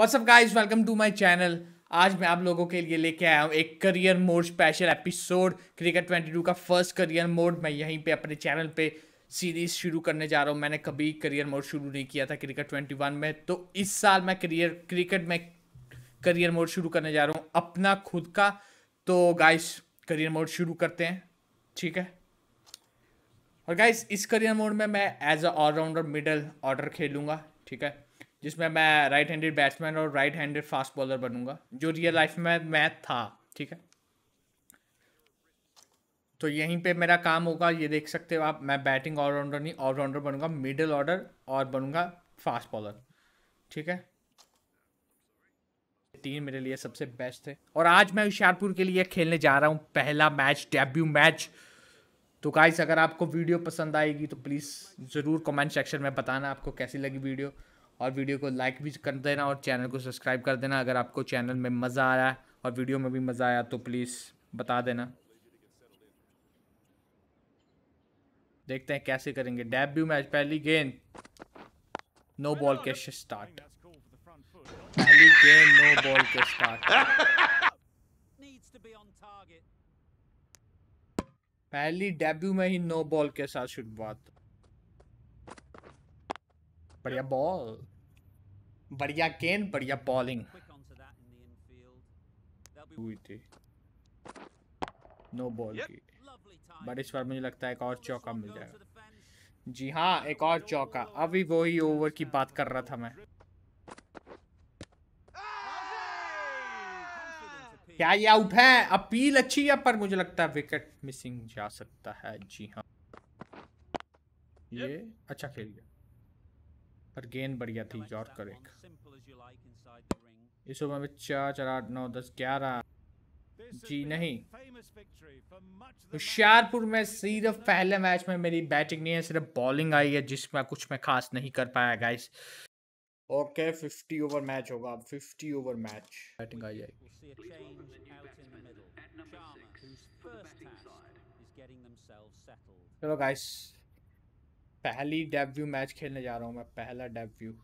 WhatsApp guys welcome to my channel आज मैं आप लोगों के लिए लेके आया हूँ एक career mode special episode cricket twenty two का फर्स्ट करियर मोड मैं यहीं पे अपने चैनल पे सीरीज शुरू करने जा रहा हूँ मैंने कभी करियर मोड शुरू नहीं किया था क्रिकेट ट्वेंटी वन में तो इस साल मैं करियर क्रिकेट में करियर मोड शुरू करने जा रहा हूँ अपना खुद का तो गाइस करियर मोड शुरू करते हैं ठीक है और गाइस इस करियर मोड में मैं as a all rounder middle order खेलूंगा ठीक है जिसमें मैं राइट हैंडेड बैट्समैन और राइट हैंडेड फास्ट बॉलर बनूंगा जो रियल लाइफ में मैं था ठीक है तो यहीं पे मेरा काम होगा ये देख सकते हो आप मैं बैटिंग ऑलराउंडर नहीं ऑलराउंडर बनूंगा मिडिल ऑर्डर और बनूंगा फास्ट बॉलर ठीक है तीन मेरे लिए सबसे बेस्ट थे और आज मैं होशियारपुर के लिए खेलने जा रहा हूँ पहला मैच डेब्यू मैच तो गाइस अगर आपको वीडियो पसंद आएगी तो प्लीज़ ज़रूर कमेंट सेक्शन में बताना आपको कैसी लगी वीडियो और वीडियो को लाइक भी कर देना और चैनल को सब्सक्राइब कर देना अगर आपको चैनल में मज़ा आया और वीडियो में भी मज़ा आया तो प्लीज़ बता देना देखते हैं कैसे करेंगे डेब्यू मैच पहली गेंद नो बॉल के स्टार्ट पहली गेंद नो बॉल के स्टार्ट पहली डेब्यू में ही नो बॉल के साथ शुरुआत बढ़िया बॉल बढ़िया गेंद बढ़िया बॉलिंग नो बॉल की बट इस बार मुझे लगता है एक और चौका मिल जाएगा जी हाँ एक और चौका अभी वो ही ओवर की बात कर रहा था मैं क्या ये आउट है अपील अच्छी है पर मुझे लगता है विकेट मिसिंग जा सकता है जी हाँ ये अच्छा खेल गया पर गेंद बढ़िया थी यॉर्कर एक इस ओवर में चार चार आठ नौ दस ग्यारह जी नहीं होशियारपुर में सिर्फ पहले मैच में मेरी बैटिंग नहीं है सिर्फ बॉलिंग आई है जिसमें कुछ मैं खास नहीं कर पाया guys okay fifty over match होगा अब फिफ्टी ओवर मैच बैटिंग आई जाएगी चलो गाइस पहली डेब्यू मैच खेलने जा रहा हूँ मैं पहला डेब्यू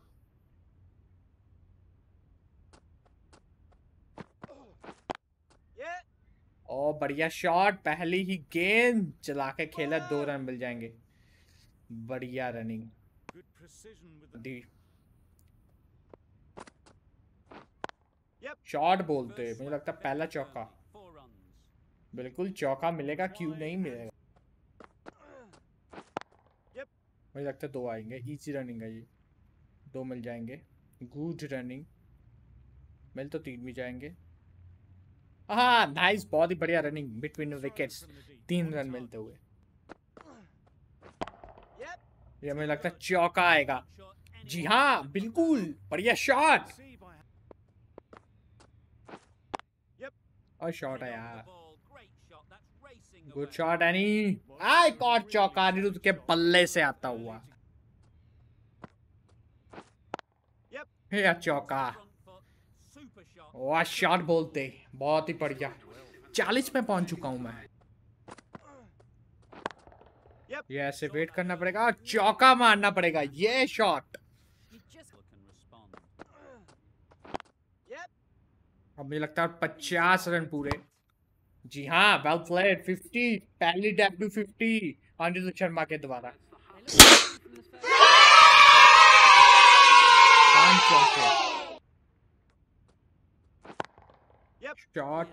ओ बढ़िया शॉट पहली ही गेंद चला के खेला दो रन मिल जाएंगे बढ़िया रनिंग शॉट बोलते मुझे लगता पहला चौका बिल्कुल चौका मिलेगा क्यों नहीं मिलेगा मुझे लगता है दो आएंगे ईजी रनिंग है ये दो मिल जाएंगे गुड रनिंग मिल तो तीन भी जाएंगे हाँ नाइस बहुत ही बढ़िया रनिंग बिटवीन विकेट्स तीन रन मिलते हुए ये मुझे लगता है चौका आएगा जी हाँ बिल्कुल बढ़िया शॉट और शॉट है यार good shot any I caught चौका अनिरुद्ध के बल्ले से आता हुआ या चौका वाह शॉट बोलते बहुत ही बढ़िया चालीस में पहुंच चुका हूं मैं ये ऐसे वेट करना पड़ेगा और चौका मारना पड़ेगा ये शॉट अब मुझे लगता है पचास रन पूरे जी हाँ वेल प्लेड 50 पहली डेब्यू 50 अंजुल शर्मा के द्वारा शॉट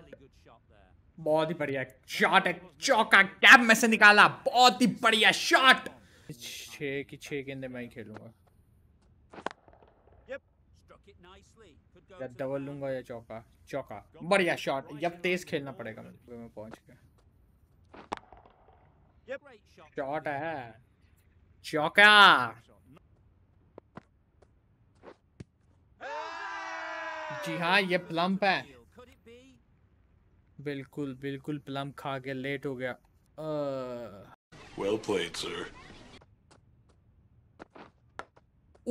बहुत ही बढ़िया शॉट है चौका कैप में से निकाला बहुत ही बढ़िया शॉट छे की छः गेंदे मैं ही खेलूंगा या डबल लूंगा या चौका चौका बढ़िया शॉट जब तेज खेलना पड़ेगा मेरे में पहुंच गया शॉट है चौका जी हाँ ये प्लम्प है बिल्कुल बिल्कुल प्लम्प खा के लेट हो गया वेल प्लेड सर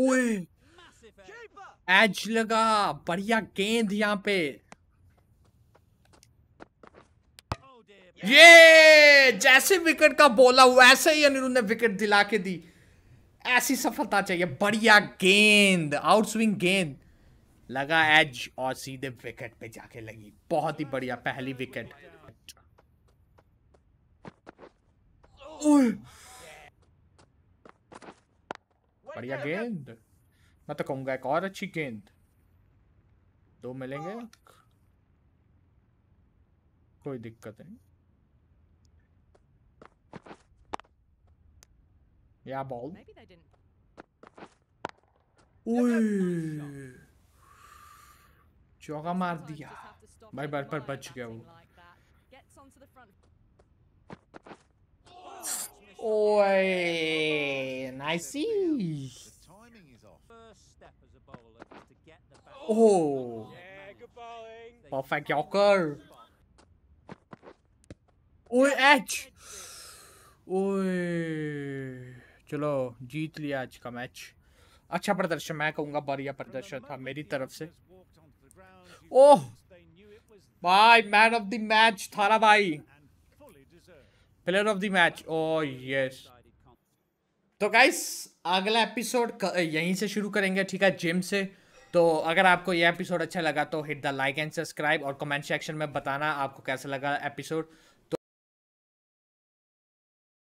ओए एज लगा बढ़िया गेंद यहाँ पे ये जैसे विकेट का बोला वैसे ही अनिरुद्ध ने विकेट दिला के दी ऐसी सफलता चाहिए बढ़िया गेंद आउट स्विंग गेंद लगा एज और सीधे विकेट पे जाके लगी बहुत ही बढ़िया पहली विकेट बढ़िया गेंद मैं तो कहूंगा एक और अच्छी गेंद दो मिलेंगे कोई दिक्कत नहीं या बॉल चौका मार दिया भाई बार पर बच गया वो ओए नाइसी Oh. Perfect Joker. ओए एच ओए चलो जीत लिया आज का मैच अच्छा प्रदर्शन मैं कहूंगा बढ़िया प्रदर्शन था मेरी तरफ से ओह भाई मैन ऑफ द मैच थारा भाई player of the match oh yes तो गाइस अगला एपिसोड यहीं से शुरू करेंगे ठीक है जिम से तो अगर आपको ये एपिसोड अच्छा लगा तो hit the like and subscribe और कमेंट सेक्शन में बताना आपको कैसा लगा एपिसोड